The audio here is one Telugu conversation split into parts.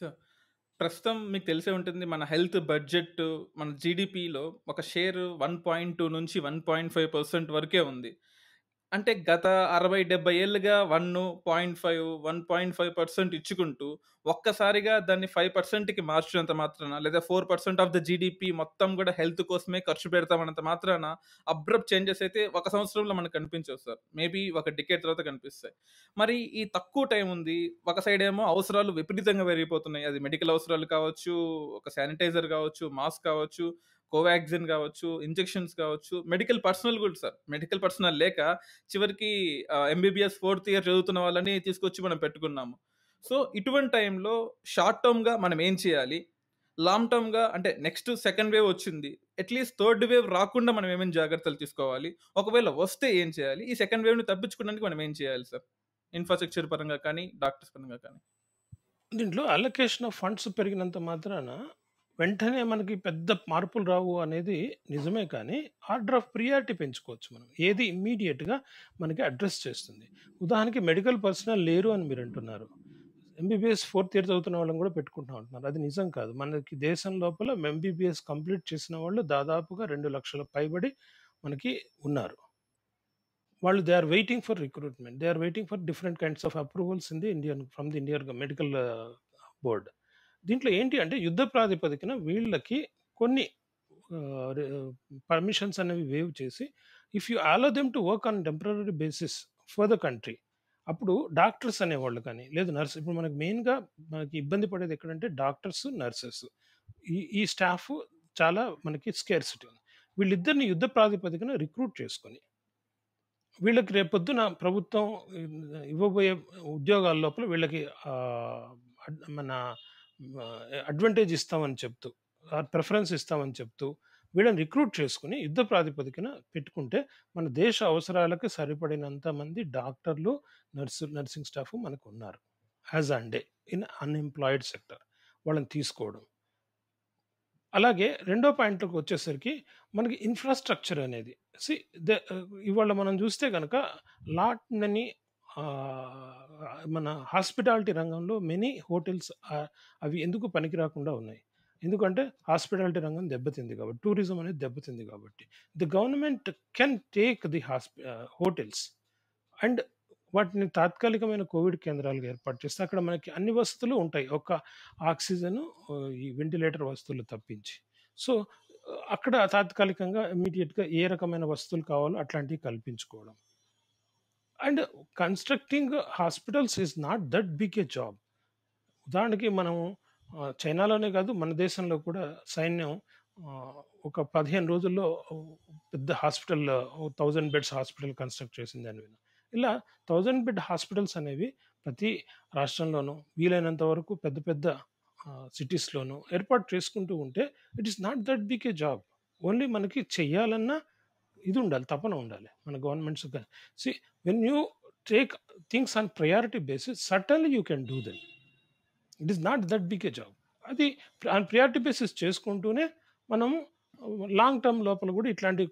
సో ప్రస్తుతం మీకు తెలిసే ఉంటుంది మన హెల్త్ బడ్జెట్ మన జీడిపిలో ఒక షేర్ వన్ పాయింట్ టూ నుంచి వన్ పాయింట్ ఫైవ్ పర్సెంట్ వరకే ఉంది అంటే గత అరవై ఏళ్ళుగా one point five one point five percent ఇచ్చుకుంటూ ఒక్కసారిగా దాన్ని ఫైవ్ పర్సెంట్కి మార్చినంత మాత్రాన లేదా four percent of the GDP మొత్తం కూడా హెల్త్ కోసమే ఖర్చు పెడతామన్నంత మాత్రాన అబ్రప్ట్ చేంజెస్ అయితే ఒక సంవత్సరంలో మనకు కనిపించవు సార్. మేబీ ఒక డికేట్ తర్వాత కనిపిస్తాయి. మరి ఈ తక్కువ టైం ఉంది. ఒక సైడ్ ఏమో అవసరాలు విపరీతంగా పెరిగిపోతున్నాయి. అది మెడికల్ అవసరాలు కావచ్చు, ఒక శానిటైజర్ కావచ్చు, మాస్క్ కావచ్చు కోవాక్సిన్ కావచ్చు ఇంజెక్షన్స్ కావచ్చు మెడికల్ పర్సనల్ కూడా సార్ మెడికల్ పర్సనల్ లేక చివరికి ఎంబీబీఎస్ ఫోర్త్ ఇయర్ చదువుతున్న వాళ్ళని తీసుకొచ్చి మనం పెట్టుకున్నాము సో ఇటువంటి టైంలో షార్ట్ టర్మ్గా మనం ఏం చేయాలి లాంగ్ టర్మ్గా అంటే నెక్స్ట్ సెకండ్ వేవ్ వచ్చింది అట్లీస్ట్ థర్డ్ వేవ్ రాకుండా మనం ఏమేమి జాగ్రత్తలు తీసుకోవాలి ఒకవేళ వస్తే ఏం చేయాలి ఈ సెకండ్ వేవ్ని తప్పించుకోవడానికి మనం ఏం చేయాలి సార్ ఇన్ఫ్రాస్ట్రక్చర్ పరంగా కానీ డాక్టర్స్ పరంగా కానీ దీంట్లో అలొకేషన్ ఆఫ్ ఫండ్స్ పెరిగినంత మాత్రాన వెంటనే మనకి పెద్ద మార్పులు రావు అనేది నిజమే కానీ ఆర్డర్ ఆఫ్ ప్రియారిటీ పెంచుకోవచ్చు మనం ఏది ఇమ్మీడియట్గా మనకి అడ్రస్ చేస్తుంది ఉదాహరణకి మెడికల్ పర్సనల్ లేరు అని మీరు అంటున్నారు ఎంబీబీఎస్ ఫోర్త్ ఇయర్ చదువుతున్న వాళ్ళని కూడా పెట్టుకుంటా ఉంటున్నారు అది నిజం కాదు మనకి దేశం లోపల ఎంబీబీఎస్ కంప్లీట్ చేసిన వాళ్ళు దాదాపుగా రెండు లక్షల పైబడి మనకి ఉన్నారు వాళ్ళు they are waiting for recruitment they are waiting for different kinds of approvals in the Indian from the Indian medical board దీంట్లో ఏంటి అంటే యుద్ధ ప్రాతిపదికన వీళ్ళకి కొన్ని పర్మిషన్స్ అనేవి వేవ్ చేసి if you allow them to work on temporary basis for the country అప్పుడు డాక్టర్స్ అనేవాళ్ళు కానీ లేదు నర్స్ ఇప్పుడు మనకు మెయిన్గా మనకి ఇబ్బంది పడేది ఎక్కడంటే డాక్టర్స్ నర్సెస్ ఈ ఈ స్టాఫ్ చాలా మనకి స్కేర్సిటీ ఉంది వీళ్ళిద్దరిని యుద్ధ ప్రాతిపదికన రిక్రూట్ చేసుకొని వీళ్ళకి రేపొద్దున ప్రభుత్వం ఇవ్వబోయే ఉద్యోగాల లోపల వీళ్ళకి మన అడ్వాంటేజ్ ఇస్తామని చెప్తూ ప్రిఫరెన్స్ ఇస్తామని చెప్తూ వీళ్ళని రిక్రూట్ చేసుకుని యుద్ధ ప్రాతిపదికన పెట్టుకుంటే మన దేశ అవసరాలకు సరిపడినంత మంది డాక్టర్లు నర్సు నర్సింగ్ స్టాఫ్ మనకు ఉన్నారు as on day in unemployed sector వాళ్ళని తీసుకోవడం అలాగే రెండో పాయింట్లోకి వచ్చేసరికి మనకి ఇన్ఫ్రాస్ట్రక్చర్ అనేది సి ఇవాళ మనం చూస్తే కనుక లాట్ మెనీ మన హాస్పిటాలిటీ రంగంలో మెనీ హోటల్స్ అవి ఎందుకు పనికి రాకుండా ఉన్నాయి ఎందుకంటే హాస్పిటాలిటీ రంగం దెబ్బతింది కాబట్టి టూరిజం అనేది దెబ్బతింది కాబట్టి the government can take the hospi hotels and వాటిని తాత్కాలికమైన కోవిడ్ కేంద్రాలుగా ఏర్పాటు చేస్తే అక్కడ మనకి అన్ని వసతులు ఉంటాయి ఒక ఆక్సిజన్ ఈ వెంటిలేటర్ వస్తువులు తప్పించి సో అక్కడ తాత్కాలికంగా ఇమీడియట్గా ఏ రకమైన వస్తువులు కావాలో అట్లాంటివి కల్పించుకోవడం and constructing hospitals is not that big a job ఉదాహరణకి మనము చైనాలోనే కాదు మన దేశంలో కూడా సైన్యం ఒక పదిహేను రోజుల్లో పెద్ద hospital thousand beds hospital construct చేసింది అని విన్నా ఇలా థౌజండ్ బెడ్ హాస్పిటల్స్ అనేవి ప్రతి రాష్ట్రంలోనూ వీలైనంత వరకు పెద్ద పెద్ద సిటీస్లోనూ ఏర్పాటు చేసుకుంటూ ఉంటే it is not that big a job only మనకి చెయ్యాలన్నా ఇది ఉండాలి తపన ఉండాలి మన governments see when you take things on priority basis certainly you can do then it is not that big a job అది ఆన్ ప్రియారిటీ బేసిస్ చేసుకుంటూనే మనం లాంగ్ టర్మ్ లోపల కూడా ఇట్లాంటి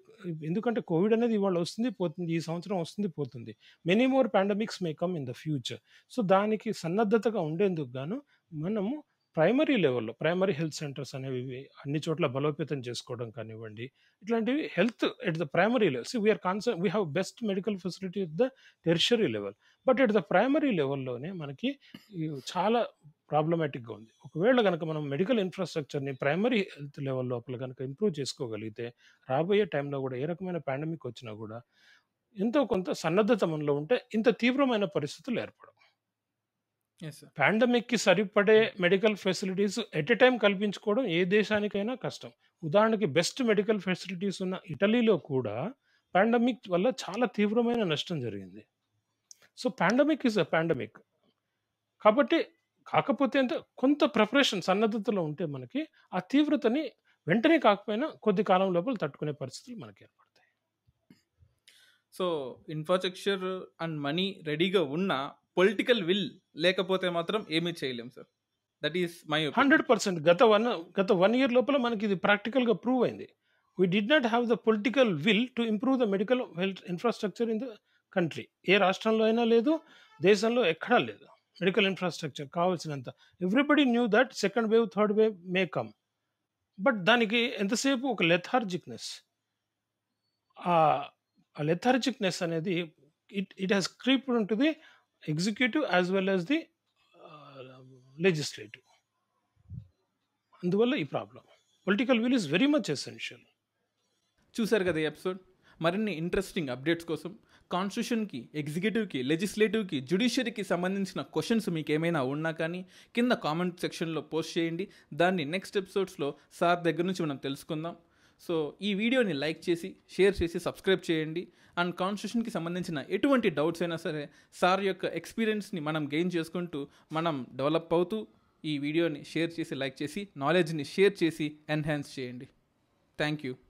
ఎందుకంటే కోవిడ్ అనేది ఇవాళ వస్తుంది పోతుంది ఈ సంవత్సరం వస్తుంది పోతుంది many more pandemics may come in the future so దానికి సన్నద్ధతగా ఉండేందుకు గాను మనము ప్రైమరీ లెవెల్లో ప్రైమరీ హెల్త్ సెంటర్స్ అనేవి అన్ని చోట్ల బలోపేతం చేసుకోవడం కానివ్వండి ఇట్లాంటివి health at the primary level see we are concern we have best medical facility at the tertiary level but at the primary లెవెల్లోనే మనకి చాలా ప్రాబ్లమాటిక్గా ఉంది ఒకవేళ కనుక మనం మెడికల్ ఇన్ఫ్రాస్ట్రక్చర్ని ప్రైమరీ హెల్త్ లెవెల్ లోపల కనుక ఇంప్రూవ్ చేసుకోగలిగితే రాబోయే టైంలో కూడా ఏ రకమైన పాండమిక్ వచ్చినా కూడా ఎంతో కొంత సన్నద్ధత మనలో ఉంటే ఇంత తీవ్రమైన పరిస్థితులు ఏర్పడవు ఎస్ సార్. పాండమిక్‌కి సరిపడే medical facilities at a time కల్పించుకోవడం ఏ దేశానికైనా కష్టం. ఉదాహరణకి బెస్ట్ మెడికల్ ఫెసిలిటీస్ ఉన్న ఇటలీలో కూడా పాండమిక్ వల్ల చాలా తీవ్రమైన నష్టం జరిగింది. So, pandemic is a pandemic. కాబట్టి కాకపోతే అంటే కొంత ప్రిపరేషన్ సన్నద్ధతలో ఉంటే మనకి ఆ తీవ్రతని వెంటనే కాకపోయినా కొద్ది కాలం లోపల తట్టుకునే పరిస్థితులు మనకి ఏర్పడతాయి. సో, ఇన్‌ఫ్రాస్ట్రక్చర్ అండ్ మనీ రెడీగా ఉన్నా పొలిటికల్ విల్ లేకపోతే మాత్రం ఏమీ చేయలేము sir that is my hundred percent గత వన్ గత వన్ ఇయర్ లోపల మనకి ఇది ప్రాక్టికల్గా ప్రూవ్ అయింది we did not have the political will to improve the medical health infrastructure in the country ఏ రాష్ట్రంలో అయినా లేదు దేశంలో ఎక్కడా లేదు మెడికల్ ఇన్ఫ్రాస్ట్రక్చర్ కావాల్సినంత everybody knew that second wave third wave may come but దానికి ఎంతసేపు ఒక లెథార్జిక్నెస్ ఆ లెథార్జిక్నెస్ అనేది ఇట్ ఇట్ హ్యాస్ క్రీప్డ్ ఉంటుంది executive as well as the legislative అందువల్ల ఈ problem political will is very much essential చూశారు కదా ఎపిసోడ్ మరిన్ని ఇంట్రెస్టింగ్ అప్డేట్స్ కోసం కాన్స్టిట్యూషన్కి ఎగ్జిక్యూటివ్కి లెజిస్లేటివ్కి జ్యుడిషియరీకి సంబంధించిన క్వశ్చన్స్ మీకు ఏమైనా ఉన్నా కానీ కింద కామెంట్ సెక్షన్లో పోస్ట్ చేయండి దాన్ని నెక్స్ట్ ఎపిసోడ్స్లో సార్ దగ్గర నుంచి మనం తెలుసుకుందాం సో ఈ వీడియోని లైక్ చేసి షేర్ చేసి సబ్స్క్రైబ్ చేయండి అండ్ కాన్స్టిట్యూషన్కి సంబంధించిన ఎటువంటి డౌట్స్ అయినా సరే సార్ యొక్క ఎక్స్పీరియన్స్ని మనం గెయిన్ చేసుకుంటూ మనం డెవలప్ అవుతూ ఈ వీడియోని షేర్ చేసి లైక్ చేసి నాలెడ్జ్ని షేర్ చేసి ఎన్హాన్స్ చేయండి థ్యాంక్ యూ